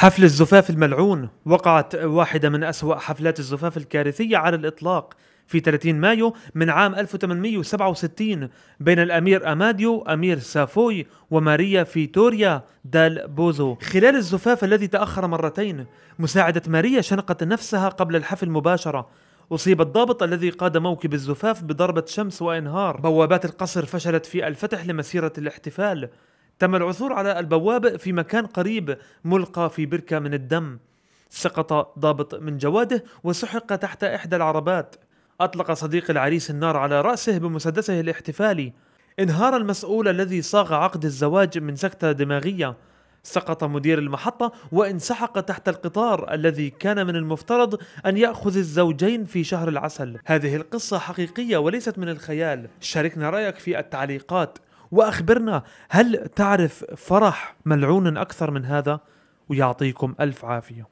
حفل الزفاف الملعون وقعت واحدة من أسوأ حفلات الزفاف الكارثية على الإطلاق في 30 مايو من عام 1867 بين الأمير أماديو أمير سافوي وماريا فيتوريا دال بوزو خلال الزفاف الذي تأخر مرتين مساعدة ماريا شنقت نفسها قبل الحفل مباشرة أصيب الضابط الذي قاد موكب الزفاف بضربة شمس وإنهار بوابات القصر فشلت في الفتح لمسيرة الاحتفال تم العثور على البواب في مكان قريب ملقى في بركة من الدم سقط ضابط من جواده وسحق تحت إحدى العربات أطلق صديق العريس النار على رأسه بمسدسه الاحتفالي انهار المسؤول الذي صاغ عقد الزواج من سكتة دماغية سقط مدير المحطة وانسحق تحت القطار الذي كان من المفترض أن يأخذ الزوجين في شهر العسل هذه القصة حقيقية وليست من الخيال شاركنا رأيك في التعليقات وأخبرنا هل تعرف فرح ملعون أكثر من هذا ويعطيكم ألف عافية